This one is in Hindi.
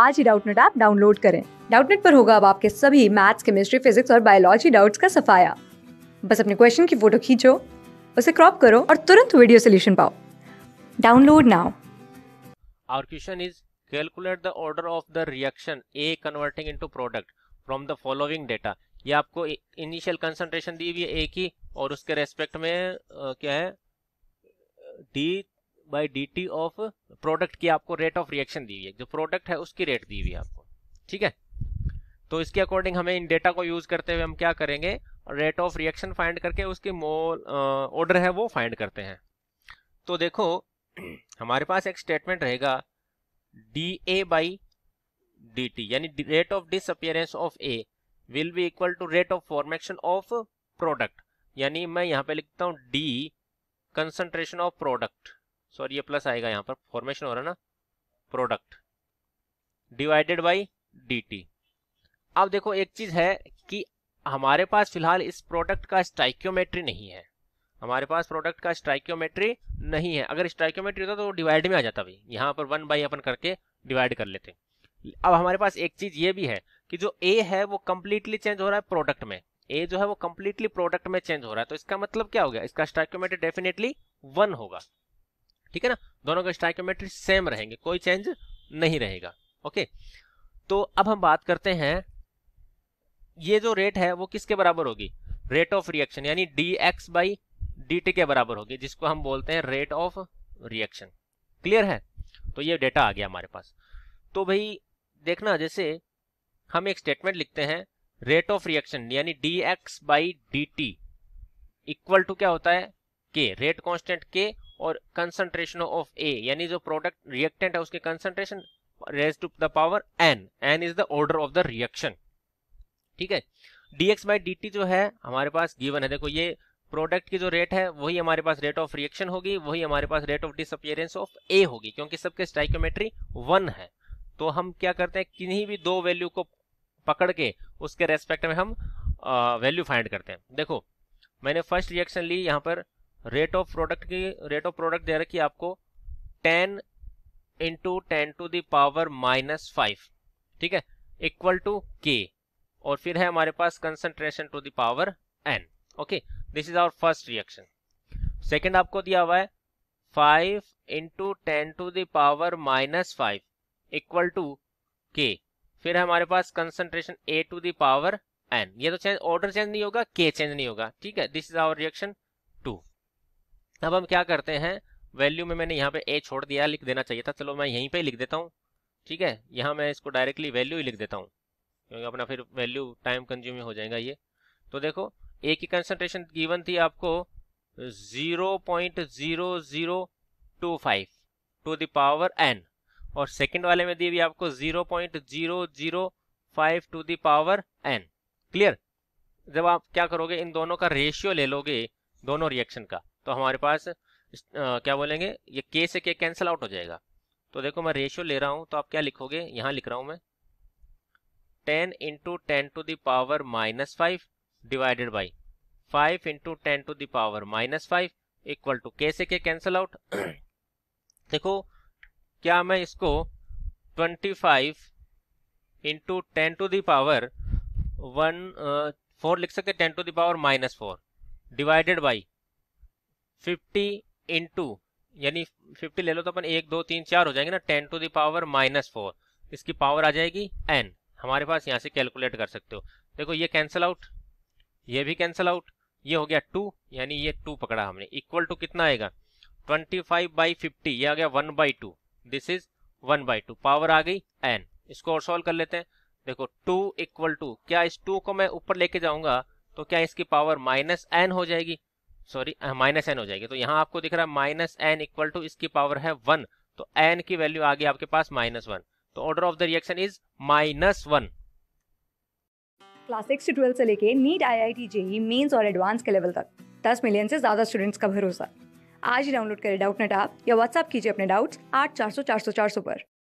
आज ही डाउटनेट ऐप डाउनलोड करें डाउटनेट पर होगा अब आपके सभी मैथ्स केमिस्ट्री फिजिक्स और बायोलॉजी डाउट्स का सफाया बस अपने क्वेश्चन की फोटो खींचो उसे क्रॉप करो और तुरंत वीडियो सोल्यूशन पाओ download now our question is calculate the order of the reaction A converting into product from the following data ये आपको इनिशियल कंसंट्रेशन दी हुई है ए की और उसके रेस्पेक्ट में आ, क्या है D by D T of product की आपको रेट ऑफ रिएक्शन दी हुई है जो प्रोडक्ट है उसकी रेट दी हुई है आपको ठीक है तो इसके अकॉर्डिंग हमें इन डेटा को यूज करते हुए हम क्या करेंगे रेट ऑफ रिएक्शन फाइंड करके उसकी मोल ऑर्डर है वो फाइंड करते हैं तो देखो हमारे पास एक स्टेटमेंट रहेगा D A by D T यानी rate of disappearance of A will be equal to rate of formation of product यानी मैं यहाँ पे लिखता हूँ D concentration of product sorry ये प्लस आएगा यहाँ पर फॉर्मेशन हो रहा है ना प्रोडक्ट डिवाइडेड बाई डी अब देखो एक चीज है कि हमारे पास फिलहाल इस प्रोडक्ट का स्ट्राइक्योमेट्री नहीं है हमारे पास प्रोडक्ट का स्ट्राइक्योमेट्री नहीं है अगर स्ट्राइक्योमेट्री होता तो डिवाइड में आ जाता भाई यहाँ पर वन बाई अपन करके डिवाइड कर लेते अब हमारे पास एक चीज ये भी है कि जो ए है वो कंप्लीटली चेंज हो रहा है प्रोडक्ट में ए जो है वो कंप्लीटली प्रोडक्ट में चेंज हो रहा है तो इसका मतलब क्या हो गया इसका स्ट्राइक्योमेट्री डेफिनेटली वन होगा ठीक है ना दोनों का स्टाइकोमेट्री सेम रहेंगे कोई चेंज नहीं रहेगा ओके तो अब हम बात करते हैं ये जो रेट है वो किसके बराबर होगी रेट ऑफ रिएक्शन यानी डी एक्स बाई डी के बराबर होगी जिसको हम बोलते हैं रेट ऑफ रिएक्शन क्लियर है तो ये डेटा आ गया हमारे पास तो भाई देखना जैसे हम एक स्टेटमेंट लिखते हैं रेट ऑफ रिएक्शन यानी D X by D T equal to क्या होता है के रेट कांस्टेंट के और कंसंट्रेशन ऑफ ए यानी जो प्रोडक्ट रिएक्टेंट है उसके concentration raise to the power N N is the order of the reaction ठीक है डीएक्स बाई डी जो है हमारे पास गिवन है देखो ये प्रोडक्ट की जो रेट है वही हमारे पास रेट ऑफ रिएक्शन होगी वही हमारे पास rate of disappearance of A होगी क्योंकि सबके स्टाइकोमेट्री वन है तो हम क्या करते हैं किन्हीं भी दो वैल्यू को पकड़ के उसके रेस्पेक्ट में हम वैल्यू फाइंड करते हैं देखो मैंने फर्स्ट रिएक्शन ली यहाँ पर रेट ऑफ प्रोडक्ट की रेट ऑफ प्रोडक्ट दे रखी आपको ten into ten to the power minus five ठीक है इक्वल टू के और फिर है हमारे पास concentration to the power n okay this is our first reaction second आपको दिया हुआ है five into ten to the power minus five equal to K फिर है हमारे पास concentration A to the power n ये तो चेंज ऑर्डर चेंज नहीं होगा के चेंज नहीं होगा ठीक है this is our reaction two अब हम क्या करते हैं वैल्यू में मैंने यहाँ पे ए छोड़ दिया लिख देना चाहिए था चलो मैं यहीं पे लिख देता हूँ ठीक है यहाँ मैं इसको डायरेक्टली वैल्यू ही लिख देता हूँ क्योंकि अपना फिर वैल्यू टाइम कंज्यूमिंग हो जाएगा ये तो देखो ए की कंसनट्रेशन गिवन थी आपको zero two five the power n और सेकेंड वाले में दी हुई आपको zero zero zero point five to the power n clear जब आप क्या करोगे इन दोनों का रेशियो ले लोगे दोनों रिएक्शन का तो हमारे पास आ, क्या बोलेंगे ये के से के कैंसिल आउट हो जाएगा तो देखो मैं रेशियो ले रहा हूँ तो आप क्या लिखोगे यहाँ लिख रहा हूँ मैं ten into ten to the power minus five divided by five into ten to the power minus five equal to K से के कैंसिल आउट देखो क्या मैं इसको twenty five into ten to the power one four लिख सके ten to the power minus four divided by fifty into यानी फिफ्टी ले लो तो अपन एक दो तीन चार हो जाएंगे ना ten to the power minus four इसकी पावर आ जाएगी एन हमारे पास यहाँ से कैलकुलेट कर सकते हो देखो ये कैंसिल आउट ये भी कैंसिल आउट ये हो गया टू यानी ये टू पकड़ा हमने इक्वल टू कितना आएगा ट्वेंटी फाइव बाई फिफ्टी ये आ गया one by two this is one by two power आ गई एन इसको और सॉल्व कर लेते हैं देखो टू इक्वल टू क्या इस टू को मैं ऊपर लेके जाऊंगा तो क्या इसकी पावर माइनस एन हो जाएगी सॉरी माइनस एन हो जाएगी तो यहाँ आपको दिख रहा है माइनस एन इक्वल टू इसकी पावर है वन तो एन की वैल्यू आ गई आपके पास माइनस वन तो order of the reaction is minus one class से ट्वेल्थ से लेके NEET I I T JEE Mains और एडवांस के लेवल तक दस मिलियन से ज्यादा स्टूडेंट्स का भरोसा आज ही डाउनलोड करें डाउट नेट आप या व्हाट्सअप कीजिए अपने डाउट्स आठ चार सौ चार सौ चार सौ पर